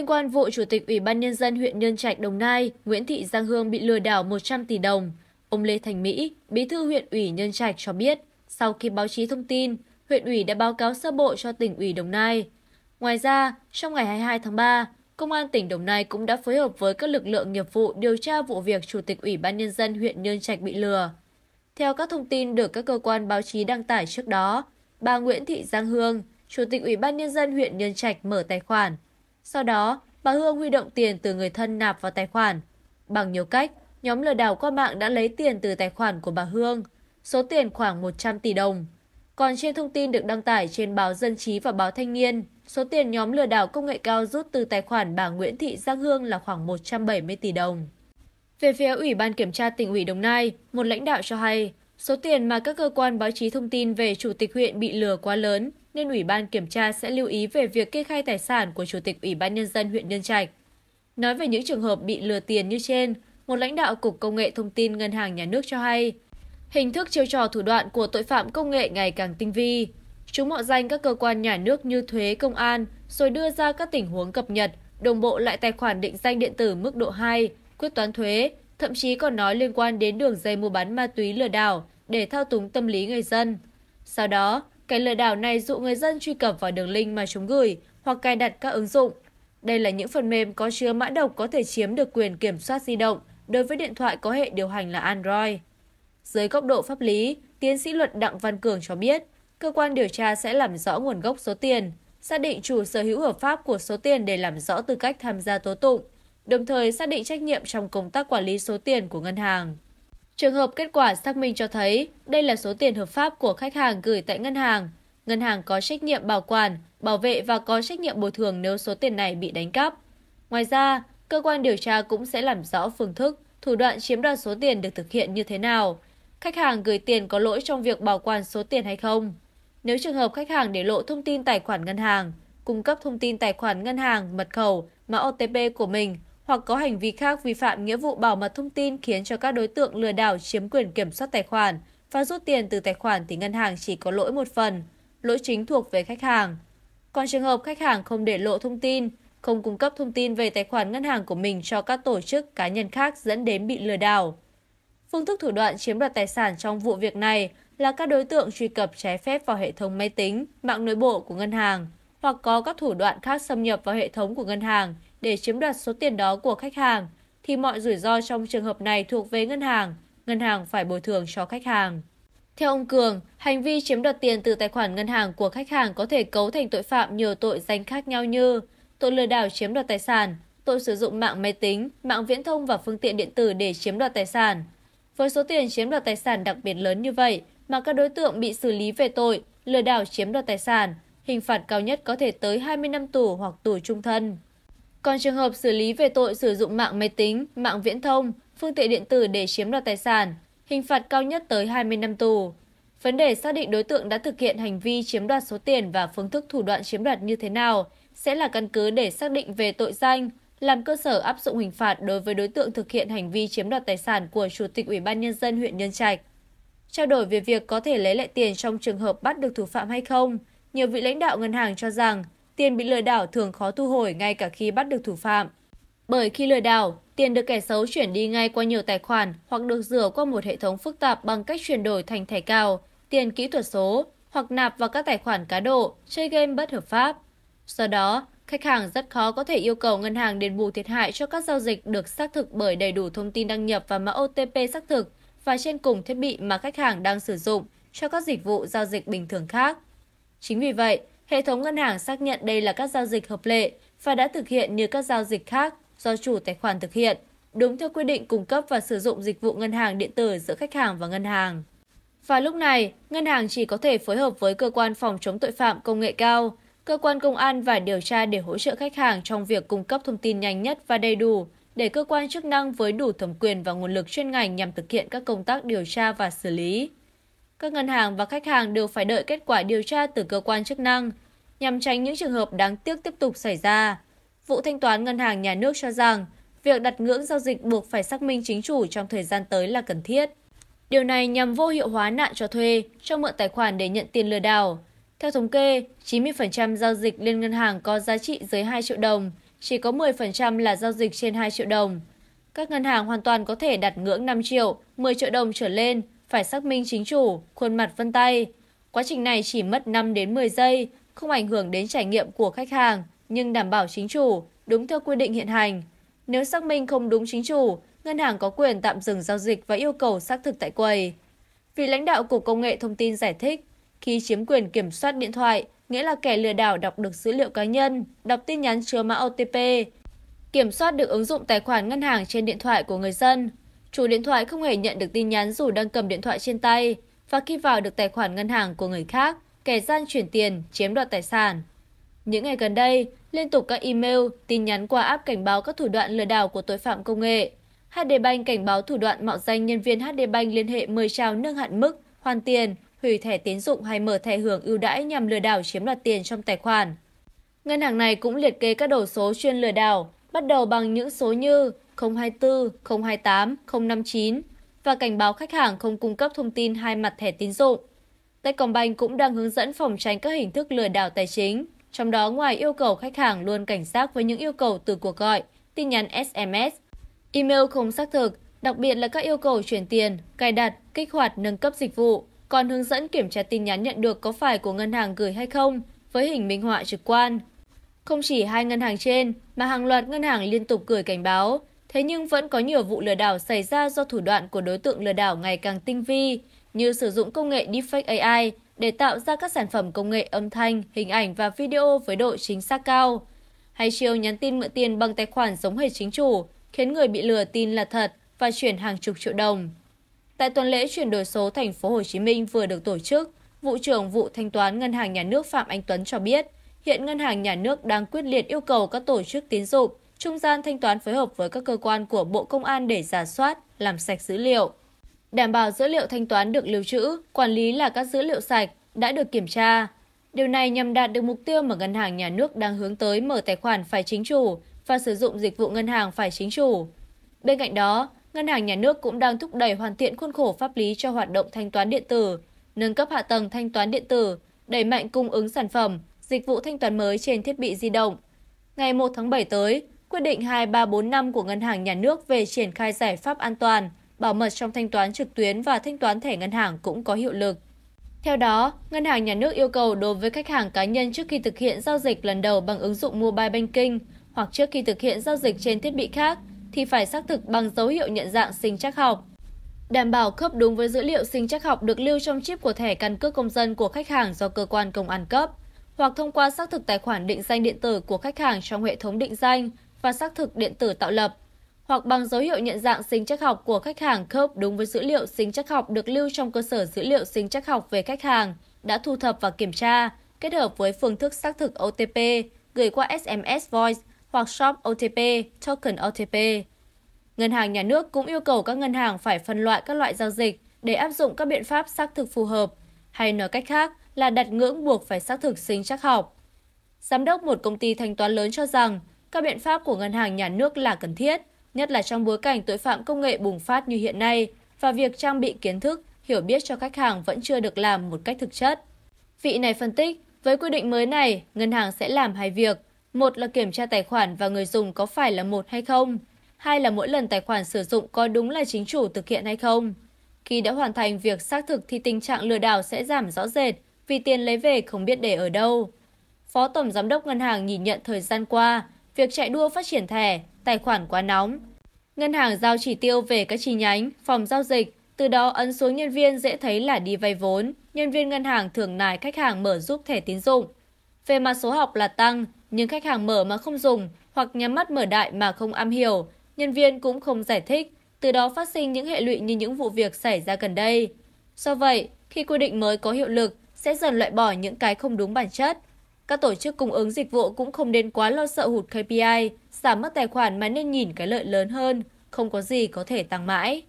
liên quan vụ chủ tịch ủy ban nhân dân huyện nhân trạch đồng nai nguyễn thị giang hương bị lừa đảo một trăm tỷ đồng ông lê thành mỹ bí thư huyện ủy nhân trạch cho biết sau khi báo chí thông tin huyện ủy đã báo cáo sơ bộ cho tỉnh ủy đồng nai ngoài ra trong ngày 22 tháng 3, công an tỉnh đồng nai cũng đã phối hợp với các lực lượng nghiệp vụ điều tra vụ việc chủ tịch ủy ban nhân dân huyện nhân trạch bị lừa theo các thông tin được các cơ quan báo chí đăng tải trước đó bà nguyễn thị giang hương chủ tịch ủy ban nhân dân huyện nhân trạch mở tài khoản sau đó bà hương huy động tiền từ người thân nạp vào tài khoản bằng nhiều cách nhóm lừa đảo qua mạng đã lấy tiền từ tài khoản của bà hương số tiền khoảng một trăm tỷ đồng còn trên thông tin được đăng tải trên báo dân trí và báo thanh niên số tiền nhóm lừa đảo công nghệ cao rút từ tài khoản bà nguyễn thị giang hương là khoảng một trăm bảy mươi tỷ đồng về phía Ủy ban Kiểm tra tỉnh ủy Đồng Nai, một lãnh đạo cho hay, số tiền mà các cơ quan báo chí thông tin về chủ tịch huyện bị lừa quá lớn nên Ủy ban kiểm tra sẽ lưu ý về việc kê khai tài sản của Chủ tịch Ủy ban Nhân dân huyện Nhân Trạch. Nói về những trường hợp bị lừa tiền như trên, một lãnh đạo Cục Công nghệ Thông tin Ngân hàng Nhà nước cho hay, hình thức chiêu trò thủ đoạn của tội phạm công nghệ ngày càng tinh vi. Chúng mạo danh các cơ quan nhà nước như thuế, công an, rồi đưa ra các tình huống cập nhật, đồng bộ lại tài khoản định danh điện tử mức độ 2, quyết toán thuế, thậm chí còn nói liên quan đến đường dây mua bán ma túy lừa đảo để thao túng tâm lý người dân. Sau đó, kẻ lừa đảo này dụ người dân truy cập vào đường link mà chúng gửi hoặc cài đặt các ứng dụng đây là những phần mềm có chứa mã độc có thể chiếm được quyền kiểm soát di động đối với điện thoại có hệ điều hành là android dưới góc độ pháp lý tiến sĩ luật đặng văn cường cho biết cơ quan điều tra sẽ làm rõ nguồn gốc số tiền xác định chủ sở hữu hợp pháp của số tiền để làm rõ tư cách tham gia tố tụng đồng thời xác định trách nhiệm trong công tác quản lý số tiền của ngân hàng trường hợp kết quả xác minh cho thấy đây là số tiền hợp pháp của khách hàng gửi tại ngân hàng ngân hàng có trách nhiệm bảo quản bảo vệ và có trách nhiệm bồi thường nếu số tiền này bị đánh cắp ngoài ra cơ quan điều tra cũng sẽ làm rõ phương thức thủ đoạn chiếm đoạt số tiền được thực hiện như thế nào khách hàng gửi tiền có lỗi trong việc bảo quản số tiền hay không nếu trường hợp khách hàng để lộ thông tin tài khoản ngân hàng cung cấp thông tin tài khoản ngân hàng mật khẩu mã otp của mình hoặc có hành vi khác vi phạm nghĩa vụ bảo mật thông tin khiến cho các đối tượng lừa đảo chiếm quyền kiểm soát tài khoản và rút tiền từ tài khoản thì ngân hàng chỉ có lỗi một phần, lỗi chính thuộc về khách hàng. Còn trường hợp khách hàng không để lộ thông tin, không cung cấp thông tin về tài khoản ngân hàng của mình cho các tổ chức cá nhân khác dẫn đến bị lừa đảo. Phương thức thủ đoạn chiếm đoạt tài sản trong vụ việc này là các đối tượng truy cập trái phép vào hệ thống máy tính, mạng nội bộ của ngân hàng hoặc có các thủ đoạn khác xâm nhập vào hệ thống của ngân hàng để chiếm đoạt số tiền đó của khách hàng thì mọi rủi ro trong trường hợp này thuộc về ngân hàng ngân hàng phải bồi thường cho khách hàng theo ông cường hành vi chiếm đoạt tiền từ tài khoản ngân hàng của khách hàng có thể cấu thành tội phạm nhiều tội danh khác nhau như tội lừa đảo chiếm đoạt tài sản tội sử dụng mạng máy tính mạng viễn thông và phương tiện điện tử để chiếm đoạt tài sản với số tiền chiếm đoạt tài sản đặc biệt lớn như vậy mà các đối tượng bị xử lý về tội lừa đảo chiếm đoạt tài sản hình phạt cao nhất có thể tới 20 năm tù hoặc tù trung thân còn trường hợp xử lý về tội sử dụng mạng máy tính mạng viễn thông phương tiện điện tử để chiếm đoạt tài sản hình phạt cao nhất tới hai mươi năm tù vấn đề xác định đối tượng đã thực hiện hành vi chiếm đoạt số tiền và phương thức thủ đoạn chiếm đoạt như thế nào sẽ là căn cứ để xác định về tội danh làm cơ sở áp dụng hình phạt đối với đối tượng thực hiện hành vi chiếm đoạt tài sản của chủ tịch ủy ban nhân dân huyện nhân trạch trao đổi về việc có thể lấy lại tiền trong trường hợp bắt được thủ phạm hay không nhiều vị lãnh đạo ngân hàng cho rằng tiền bị lừa đảo thường khó thu hồi ngay cả khi bắt được thủ phạm. Bởi khi lừa đảo, tiền được kẻ xấu chuyển đi ngay qua nhiều tài khoản hoặc được rửa qua một hệ thống phức tạp bằng cách chuyển đổi thành thẻ cào, tiền kỹ thuật số hoặc nạp vào các tài khoản cá độ, chơi game bất hợp pháp. Do đó, khách hàng rất khó có thể yêu cầu ngân hàng đền bù thiệt hại cho các giao dịch được xác thực bởi đầy đủ thông tin đăng nhập và mã OTP xác thực và trên cùng thiết bị mà khách hàng đang sử dụng cho các dịch vụ giao dịch bình thường khác. Chính vì vậy, Hệ thống ngân hàng xác nhận đây là các giao dịch hợp lệ và đã thực hiện như các giao dịch khác do chủ tài khoản thực hiện, đúng theo quy định cung cấp và sử dụng dịch vụ ngân hàng điện tử giữa khách hàng và ngân hàng. Và lúc này, ngân hàng chỉ có thể phối hợp với cơ quan phòng chống tội phạm công nghệ cao, cơ quan công an và điều tra để hỗ trợ khách hàng trong việc cung cấp thông tin nhanh nhất và đầy đủ để cơ quan chức năng với đủ thẩm quyền và nguồn lực chuyên ngành nhằm thực hiện các công tác điều tra và xử lý. Các ngân hàng và khách hàng đều phải đợi kết quả điều tra từ cơ quan chức năng nhằm tránh những trường hợp đáng tiếc tiếp tục xảy ra vụ thanh toán ngân hàng nhà nước cho rằng việc đặt ngưỡng giao dịch buộc phải xác minh chính chủ trong thời gian tới là cần thiết điều này nhằm vô hiệu hóa nạn cho thuê cho mượn tài khoản để nhận tiền lừa đảo theo thống kê 90% giao dịch liên ngân hàng có giá trị dưới 2 triệu đồng chỉ có 10% là giao dịch trên 2 triệu đồng các ngân hàng hoàn toàn có thể đặt ngưỡng 5 triệu, 10 triệu đồng trở lên, phải xác minh chính chủ, khuôn mặt vân tay. Quá trình này chỉ mất 5 đến 10 giây không ảnh hưởng đến trải nghiệm của khách hàng nhưng đảm bảo chính chủ đúng theo quy định hiện hành nếu xác minh không đúng chính chủ ngân hàng có quyền tạm dừng giao dịch và yêu cầu xác thực tại quầy vì lãnh đạo cục công nghệ thông tin giải thích khi chiếm quyền kiểm soát điện thoại nghĩa là kẻ lừa đảo đọc được dữ liệu cá nhân đọc tin nhắn chứa mã otp kiểm soát được ứng dụng tài khoản ngân hàng trên điện thoại của người dân chủ điện thoại không hề nhận được tin nhắn dù đang cầm điện thoại trên tay và khi vào được tài khoản ngân hàng của người khác kẻ gian chuyển tiền chiếm đoạt tài sản những ngày gần đây liên tục các email tin nhắn qua app cảnh báo các thủ đoạn lừa đảo của tội phạm công nghệ hd banh cảnh báo thủ đoạn mạo danh nhân viên hd banh liên hệ mời chào nâng hạn mức hoàn tiền hủy thẻ tín dụng hay mở thẻ hưởng ưu đãi nhằm lừa đảo chiếm đoạt tiền trong tài khoản ngân hàng này cũng liệt kê các đầu số chuyên lừa đảo bắt đầu bằng những số như 024, 028, 059 và cảnh báo khách hàng không cung cấp thông tin hai mặt thẻ tín dụng techcombank cũng đang hướng dẫn phòng tránh các hình thức lừa đảo tài chính trong đó ngoài yêu cầu khách hàng luôn cảnh giác với những yêu cầu từ cuộc gọi tin nhắn sms email không xác thực đặc biệt là các yêu cầu chuyển tiền cài đặt kích hoạt nâng cấp dịch vụ còn hướng dẫn kiểm tra tin nhắn nhận được có phải của ngân hàng gửi hay không với hình minh họa trực quan không chỉ hai ngân hàng trên mà hàng loạt ngân hàng liên tục gửi cảnh báo thế nhưng vẫn có nhiều vụ lừa đảo xảy ra do thủ đoạn của đối tượng lừa đảo ngày càng tinh vi như sử dụng công nghệ deepfake ai để tạo ra các sản phẩm công nghệ âm thanh hình ảnh và video với độ chính xác cao hay chiêu nhắn tin mượn tiền bằng tài khoản giống hệt chính chủ khiến người bị lừa tin là thật và chuyển hàng chục triệu đồng. Tại tuần lễ chuyển đổi số thành phố Hồ Chí Minh vừa được tổ chức, vụ trưởng vụ thanh toán ngân hàng nhà nước Phạm Anh Tuấn cho biết, hiện ngân hàng nhà nước đang quyết liệt yêu cầu các tổ chức tín dụng, trung gian thanh toán phối hợp với các cơ quan của Bộ Công an để giả soát, làm sạch dữ liệu, đảm bảo dữ liệu thanh toán được lưu trữ quản lý là các dữ liệu sạch đã được kiểm tra điều này nhằm đạt được mục tiêu mà ngân hàng nhà nước đang hướng tới mở tài khoản phải chính chủ và sử dụng dịch vụ ngân hàng phải chính chủ bên cạnh đó ngân hàng nhà nước cũng đang thúc đẩy hoàn thiện khuôn khổ pháp lý cho hoạt động thanh toán điện tử nâng cấp hạ tầng thanh toán điện tử đẩy mạnh cung ứng sản phẩm dịch vụ thanh toán mới trên thiết bị di động ngày 1 tháng 7 tới quyết định 2345 của ngân hàng nhà nước về triển khai giải pháp an toàn bảo mật trong thanh toán trực tuyến và thanh toán thẻ ngân hàng cũng có hiệu lực. Theo đó, Ngân hàng Nhà nước yêu cầu đối với khách hàng cá nhân trước khi thực hiện giao dịch lần đầu bằng ứng dụng mobile banking hoặc trước khi thực hiện giao dịch trên thiết bị khác thì phải xác thực bằng dấu hiệu nhận dạng sinh trắc học. Đảm bảo khớp đúng với dữ liệu sinh trắc học được lưu trong chip của thẻ căn cước công dân của khách hàng do cơ quan công an cấp hoặc thông qua xác thực tài khoản định danh điện tử của khách hàng trong hệ thống định danh và xác thực điện tử tạo lập hoặc bằng dấu hiệu nhận dạng sinh chắc học của khách hàng khớp đúng với dữ liệu sinh chắc học được lưu trong cơ sở dữ liệu sinh chắc học về khách hàng đã thu thập và kiểm tra, kết hợp với phương thức xác thực OTP gửi qua SMS Voice hoặc Shop OTP, Token OTP. Ngân hàng nhà nước cũng yêu cầu các ngân hàng phải phân loại các loại giao dịch để áp dụng các biện pháp xác thực phù hợp, hay nói cách khác là đặt ngưỡng buộc phải xác thực sinh chắc học. Giám đốc một công ty thanh toán lớn cho rằng các biện pháp của ngân hàng nhà nước là cần thiết, nhất là trong bối cảnh tội phạm công nghệ bùng phát như hiện nay và việc trang bị kiến thức hiểu biết cho khách hàng vẫn chưa được làm một cách thực chất vị này phân tích với quy định mới này ngân hàng sẽ làm hai việc một là kiểm tra tài khoản và người dùng có phải là một hay không hai là mỗi lần tài khoản sử dụng có đúng là chính chủ thực hiện hay không khi đã hoàn thành việc xác thực thì tình trạng lừa đảo sẽ giảm rõ rệt vì tiền lấy về không biết để ở đâu. Phó Tổng Giám đốc Ngân hàng nhìn nhận thời gian qua, việc chạy đua phát triển thẻ, tài khoản quá nóng. Ngân hàng giao chỉ tiêu về các chi nhánh, phòng giao dịch, từ đó ấn xuống nhân viên dễ thấy là đi vay vốn, nhân viên ngân hàng thường nài khách hàng mở giúp thẻ tín dụng. Về mặt số học là tăng, nhưng khách hàng mở mà không dùng hoặc nhắm mắt mở đại mà không am hiểu, nhân viên cũng không giải thích, từ đó phát sinh những hệ lụy như những vụ việc xảy ra gần đây. Do vậy, khi quy định mới có hiệu lực sẽ dần loại bỏ những cái không đúng bản chất, các tổ chức cung ứng dịch vụ cũng không nên quá lo sợ hụt kpi giảm mất tài khoản mà nên nhìn cái lợi lớn hơn không có gì có thể tăng mãi